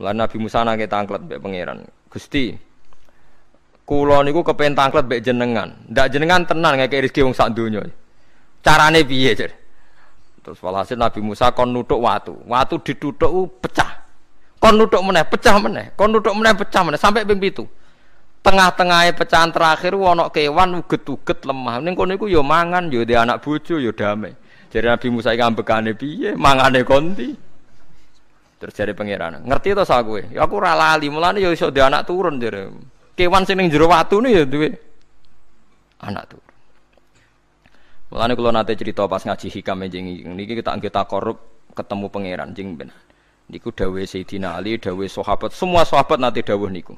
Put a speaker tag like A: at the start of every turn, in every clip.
A: lah Nabi Musa nangke tangklet mbek pangeran. Gusti, kula niku kepen tangklet mbek jenengan. Ndak jenengan tenan ngeke rezeki wong sak donya. Carane piye, Jar? Terus walhasil Nabi Musa kon nutuk watu. Watu ditutuk pecah. Kon nutuk meneh, pecah meneh. Kon nutuk meneh, pecah meneh sampai ping tu, Tengah-tengahnya pecahan terakhir ana kewan uget-uget lemah. Ning kono iku ya mangan, ya anak bojo, ya damai. Jadi Nabi Musa iki ambekane piye, mangane konti. Terus jadi pangeran, ngerti to sak gue? Ya aku ralali mulane ya iso anak turun jare. Kewan sing ning jero watune ya duwe anak turun. Mulane kula nate cerita pas ngaji hikam e, jengi niki kita kita korup ketemu pangeran jeng ben. Niku dawuh Sayyidina Ali, dawuh sahabat, semua sahabat nanti dawuh niku.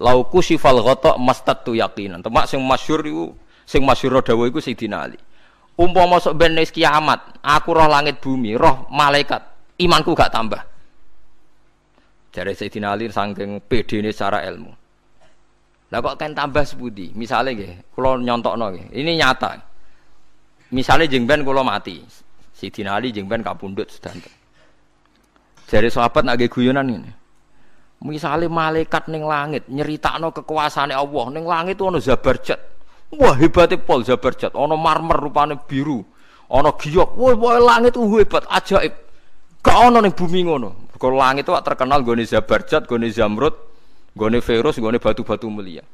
A: Lauku sifal ghotok mastatu yakinan. Temak sing masyhur iku sing masyhur dawuh iku Sayyidina Ali. Umpama sok ben kiamat, aku roh langit bumi, roh malaikat, imanku gak tambah. Dari Sayyidina Ali saking PD ini secara ilmu. Lah kok kan tambah sebudi, misalnya nggih, kalau nyontok nongi, Ini nyata. Misalnya jengben kalau mati, Sayyidina Ali jengben kapundut sedanten. Jadi sahabat nak guyonan ini. Misalnya malaikat neng langit nyeritakno kekuasaan Allah neng langit ono zabarjat. Wah hebatnya pol zabarjat, ono marmer rupane biru, ono giok. Wah, wah langit tuh hebat ajaib. Kau ono neng bumi ngono. Kalau langit itu terkenal goni Zabarjat, goni Zamrud, goni Virus, goni batu-batu mulia.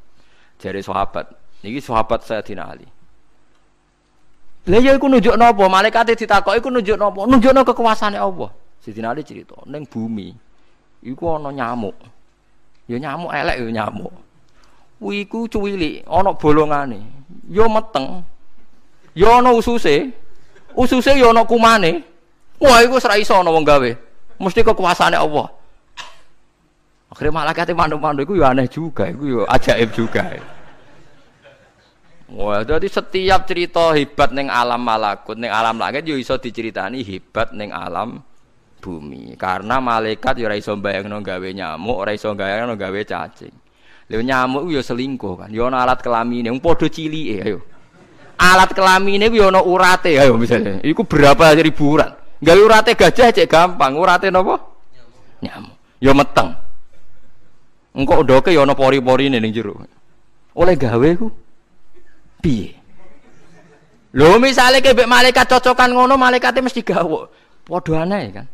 A: Jadi sahabat. Ini sahabat saya Tina Ali. Lah ya iku nunjuk napa? Malaikat ditakoki iku nunjuk napa? Nunjukno kekuasaane Allah. Sidina Ali cerita ning bumi iku ana nyamuk. Ya nyamuk elek ya nyamuk. Kuwi iku ono ana bolongane. Ya meteng. Ya ana ususe. Ususe ya ana kumane. Wah iku ora iso ana wong gawe. Mesti kekuasaannya Allah. Akhirnya malaikat mandu-mandu itu ya aneh juga, itu ya ajaib juga. Wah, jadi setiap cerita hebat neng alam malakut, neng alam langit yo ya iso diceritani hebat neng alam bumi. Karena malaikat yo ya ora iso bayangno gawe nyamuk, ora iso bayangno gawe cacing. Lha nyamuk yo ya selingkuh kan. Yo alat kelamine, wong padha cili, ayo. Alat kelamine yo no urate ayo misalnya. Iku berapa ribu urat. Gawe urate gajah cek gampang, urate napa? Nyamuk. Ya meteng. Engko ndoke ya ana pori-porine nih jero. Oleh gawe ku piye? lo misalnya kebek malaikat cocokan ngono, malaikatnya mesti gawe. Padha aneh kan.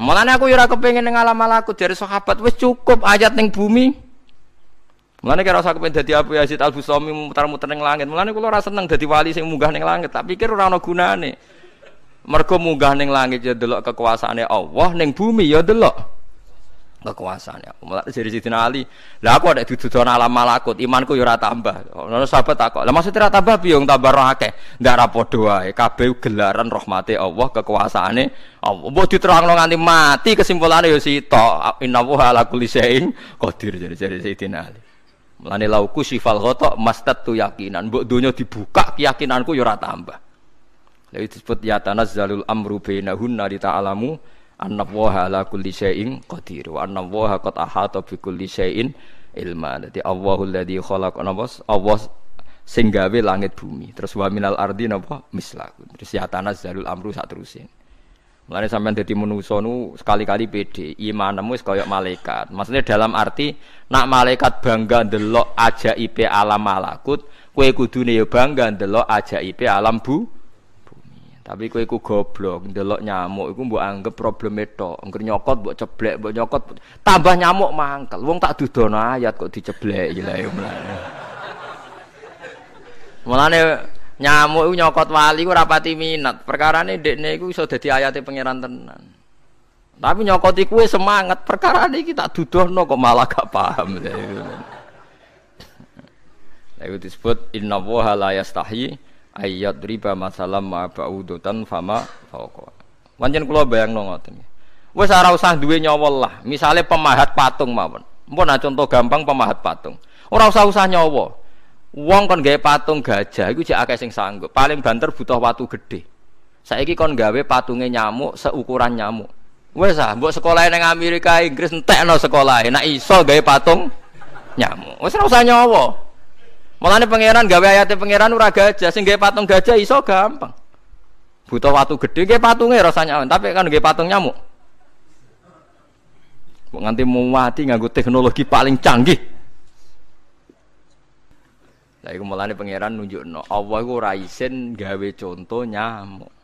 A: Mulane aku ya ora kepengin ning alam malaku dari sahabat wis cukup ayat ning bumi. Mulane kira usah kepengin dadi Abu Yazid Al Bustami muter-muter ning langit. Mulane kula ora seneng dadi wali sing munggah ning langit, tak pikir ora ana gunane mergo munggah ning langit ya delok kekuasaane Allah neng bumi ya delok kekuasaan ya. Mulai dari Sidina Ali, lah aku ada di dunia alam malakut, imanku ya ora tambah. Ono sahabat takok, lah maksudnya ora tambah piye tambah roh akeh. Ndak ra padha wae, gelaran rahmate Allah, kekuasaane Allah. Mbok diterangno nganti mati kesimpulane ya inna Innahu ala kulli syai'in qadir jadi jadi Sidina Ali. Mulane lauku sifal khotok mastatu yakinan, mbok donya dibuka keyakinanku ya tambah. Lalu disebut ya zalul amru bainahunna li ta'alamu anna Allaha ala kulli syai'in qadir wa anna Allaha qad ahata bi kulli syai'in ilma. Dadi Allahul ladzi khalaq nabas Allah sing gawe langit bumi. Terus wa minal ardi napa mislah Terus ya zalul amru sak terusin. Mulane sampean dadi manusa nu sekali-kali pede, imanmu wis koyok malaikat. Maksudnya dalam arti nak malaikat bangga ndelok ipe alam malakut, kowe kudune ya bangga ndelok ipe alam bu tapi kowe iku goblok, ndelok nyamuk iku mbok anggap problem itu, Engger nyokot mbok ceblek, mbok nyokot tambah nyamuk mangkel. Wong tak dudono ayat kok diceblek gila ya lha ya mulane. Mulane nyamuk iku nyokot wali ku rapati minat. Perkarane ndekne iku iso dadi ayate pangeran tenan. Tapi nyokoti kue semangat perkara ini kita duduh kok malah gak paham. Ya. iku disebut inna woha la yastahi ayat riba masalam ma ba'udutan fama fauqa. Wancen kula nongot ngoten. Wes ora usah duwe nyawa lah. Misale pemahat patung mawon. Mpun nah contoh gampang pemahat patung. Ora usah usah nyawa. Wong kon gawe patung gajah iku jek akeh sing sanggup. Paling banter butuh watu gede. Saiki kon gawe patunge nyamuk seukuran nyamuk. Wes ah, mbok sekolah ning Amerika, Inggris entekno sekolah. Nek iso gawe patung nyamuk. Wes ora usah nyawa ini pangeran gawe ayatnya pangeran ura gajah, sing patung gajah iso gampang. Butuh waktu gede ge patungnya rasanya, tapi kan gawe patung nyamuk. Kok nganti nggak nganggo teknologi paling canggih. Lah iku mulane pangeran nunjukno Allah iku ora isin gawe contoh nyamuk.